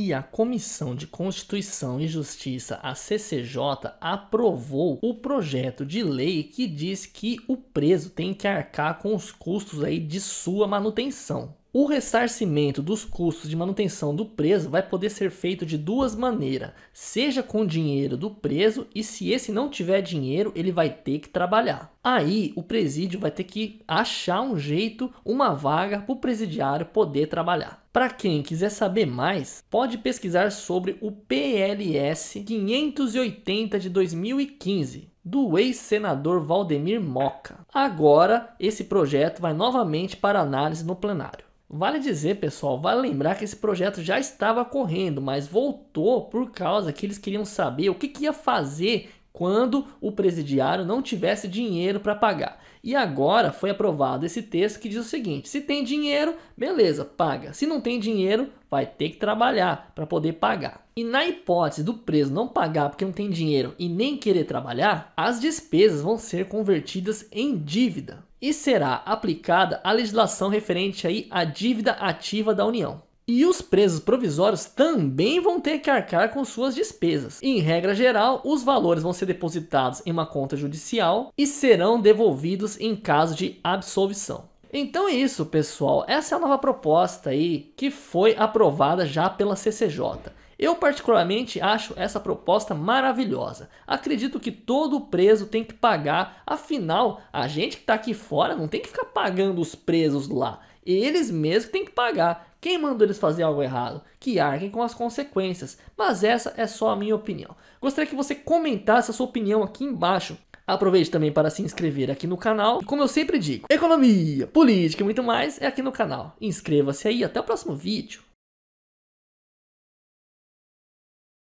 e a Comissão de Constituição e Justiça, a CCJ, aprovou o projeto de lei que diz que o preso tem que arcar com os custos aí de sua manutenção. O ressarcimento dos custos de manutenção do preso vai poder ser feito de duas maneiras, seja com dinheiro do preso e se esse não tiver dinheiro, ele vai ter que trabalhar. Aí o presídio vai ter que achar um jeito, uma vaga para o presidiário poder trabalhar. Para quem quiser saber mais, pode pesquisar sobre o PLS 580 de 2015 do ex-senador Valdemir Moca. Agora, esse projeto vai novamente para análise no plenário. Vale dizer, pessoal, vale lembrar que esse projeto já estava correndo, mas voltou por causa que eles queriam saber o que, que ia fazer quando o presidiário não tivesse dinheiro para pagar. E agora foi aprovado esse texto que diz o seguinte: se tem dinheiro, beleza, paga. Se não tem dinheiro, vai ter que trabalhar para poder pagar. E na hipótese do preso não pagar porque não tem dinheiro e nem querer trabalhar, as despesas vão ser convertidas em dívida e será aplicada a legislação referente aí à dívida ativa da União. E os presos provisórios também vão ter que arcar com suas despesas. Em regra geral, os valores vão ser depositados em uma conta judicial e serão devolvidos em caso de absolvição. Então é isso, pessoal. Essa é a nova proposta aí que foi aprovada já pela CCJ. Eu, particularmente, acho essa proposta maravilhosa. Acredito que todo preso tem que pagar, afinal, a gente que está aqui fora não tem que ficar pagando os presos lá. Eles mesmos têm que pagar. Quem mandou eles fazer algo errado? Que arquem com as consequências. Mas essa é só a minha opinião. Gostaria que você comentasse a sua opinião aqui embaixo. Aproveite também para se inscrever aqui no canal. E como eu sempre digo, economia, política e muito mais é aqui no canal. Inscreva-se aí, até o próximo vídeo.